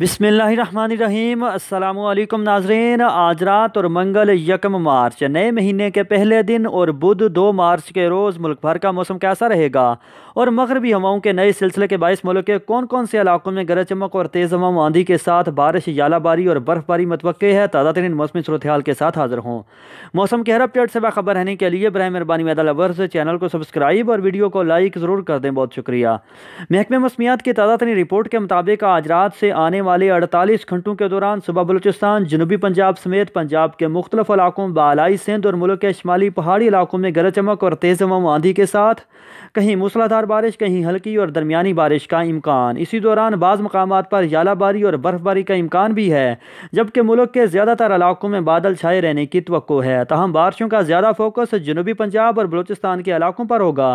बिसमीम अल्लाम नाजरीन आज रात और मंगल यकम मार्च नए महीने के पहले दिन और बुध दो मार्च के रोज़ मुल्क भर का मौसम कैसा रहेगा और मगरबी हवाओं के नए सिलसिले के बाईस मुल्क के कौन कौन से इलाकों में गरज चमक और तेज़ हवाओं आंधी के साथ बारिश यालाबारी और बर्फबारी मतवक़ है ताज़ा तरीन मौसमी सूरत हाल के साथ हाजिर हों मौसम के हर अपडेट से बाखबर रहने के लिए बर मेहरबानी मैदा लवर्स चैनल को सब्सक्राइब और वीडियो को लाइक ज़रूर कर दें बहुत शुक्रिया महकमे मौसमियात की ताज़ा तरीन रिपोर्ट के मुताबिक आज रात से आने वाले अड़तालीस घंटों के दौरान सुबह बलूचिस्तान जनूबी पंजाब समेत पंजाब के मुख्तलिफ इलाकों बालाई सिंध और मुल्क के शुमाली पहाड़ी इलाकों में गरज चमक और तेज़ हवा आंधी के साथ कहीं मूसलाधार बारिश कहीं हल्की और दरमियानी बारिश का इम्कान इसी दौरान बाज़ मकाम पर यालाबारी और बर्फबारी का इम्कान भी है जबकि मुल्क के ज़्यादातर इलाकों में बादल छाए रहने की तो है तहम बारिशों का ज़्यादा फोकस जनूबी पंजाब और बलूचिस्तान के इलाकों पर होगा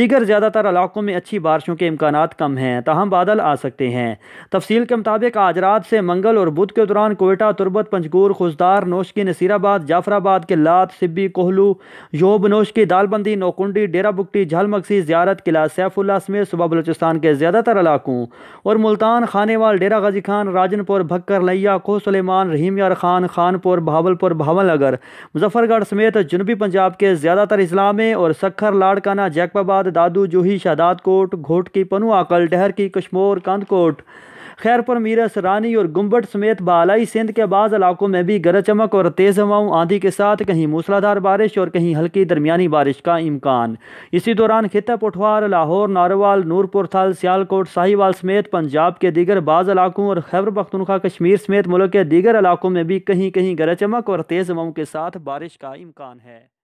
दीगर ज़्यादातर इलाकों में अच्छी बारिशों के इम्कान कम हैं तहम बादल आ सकते हैं तफसील के मुताबिक आज रात से मंगल और बुध के दौरान कोयटा तुरबत पंजगूर खुशदार नोशकी नसीराबाद जाफराबाद के लात सिब्बी कोहलू योब नोशकी दालबंदी नौकुंडी डेरा बुकटी झलमक्सी ज्यारत किला सैफुल्ला समेत सुबह बलोचिस्तान के ज़्यादातर इलाकों और मुल्तान खानेवाल डेरा गाजी खान राजनपुर भक्कर लैया खो सलेमान रहीम यार खान खानपुर भावलपुर नगर मुजफ्फरगढ़ समेत जनूबी पंजाब के ज़्यादातर इस्लामे और सखर लाड़काना जैकबाबाद दादू जूही कोट घोट की पनुआकल डहर की कश्मोर कंदकोट खैरपुर मीर मीरा सरानी और गुम्बट समेत बालाई सिंध के बाद इलाकों में भी गरज चमक और तेज़ हवाओं आंधी के साथ कहीं मूसलाधार बारिश और कहीं हल्की दरमियानी बारिश का इम्कान इसी दौरान खिते पठवार लाहौर नारोवाल नूरपुर सियालकोट साहिवाल समेत पंजाब के दीगर बाज़ इलाकों और खैबर पख्तनखा कश्मीर समेत मुल्क के दीगर इलाकों में भी कहीं कहीं गरज चमक और तेज़ हवाओं के साथ बारिश का इम्कान है